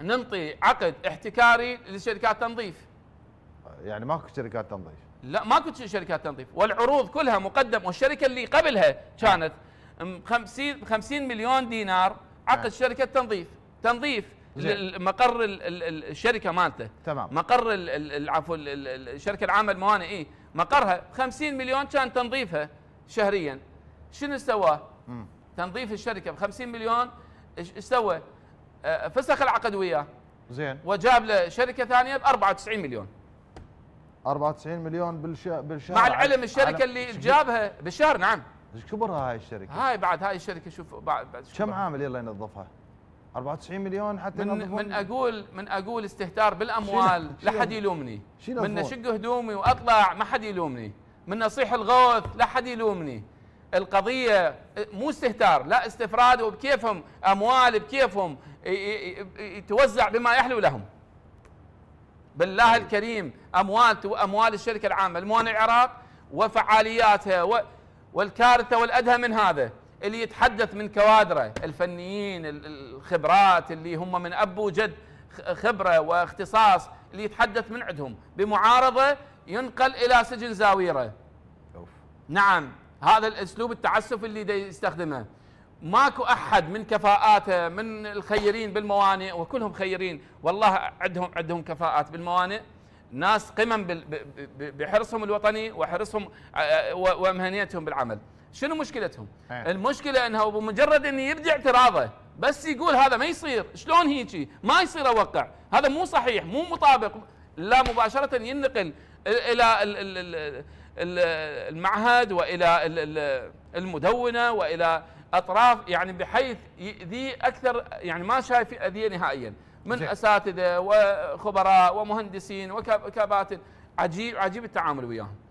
ننطي عقد احتكاري لشركات تنظيف يعني ماكو شركات تنظيف لا ماكو شركات تنظيف والعروض كلها مقدم والشركه اللي قبلها كانت 50 50 مليون دينار عقد نعم. شركه تنظيف تنظيف مقر الشركه مالته تمام مقر عفوا الشركه العامه للموانئ اي مقرها 50 مليون كان تنظيفها شهريا شنو سواه؟ تنظيف الشركه ب 50 مليون ايش سوى؟ آه، فسخ العقد وياه زين وجاب له شركه ثانيه ب 94 مليون 94 مليون بالشهر بالشهر مع العلم الشركه اللي جابها بالشهر نعم ايش كبرها هاي الشركه؟ هاي بعد هاي الشركه شوف بعد, بعد كم عامل يلا ينظفها؟ 94 مليون حتى من من اقول من اقول استهتار بالاموال لا حد يلومني من اشق هدومي واطلع ما حد يلومني من اصيح الغوث لا حد يلومني القضيه مو استهتار لا استفراد وبكيفهم اموال بكيفهم توزع بما يحلو لهم بالله طيب. الكريم اموال اموال الشركه العامه الموانئ العراق وفعالياتها والكارثه والادهى من هذا اللي يتحدث من كوادره الفنيين الخبرات اللي هم من اب وجد خبره واختصاص اللي يتحدث من عندهم بمعارضه ينقل الى سجن زاويره نعم هذا الاسلوب التعسف اللي يستخدمه ماكو احد من كفاءاته من الخيرين بالموانئ وكلهم خيرين والله عندهم عندهم كفاءات بالموانئ ناس قمم بحرصهم الوطني وحرصهم آه، آه، ومهنيتهم بالعمل شنو مشكلتهم هي. المشكله انه بمجرد ان يبدي اعتراضه بس يقول هذا ما يصير شلون هيجي ما يصير اوقع هذا مو صحيح مو مطابق لا مباشره ينقل الى المعهد والى المدونه والى اطراف يعني بحيث يؤذي اكثر يعني ما شايف اذيه نهائيا من اساتذه وخبراء ومهندسين وكباتن عجيب عجيب التعامل وياهم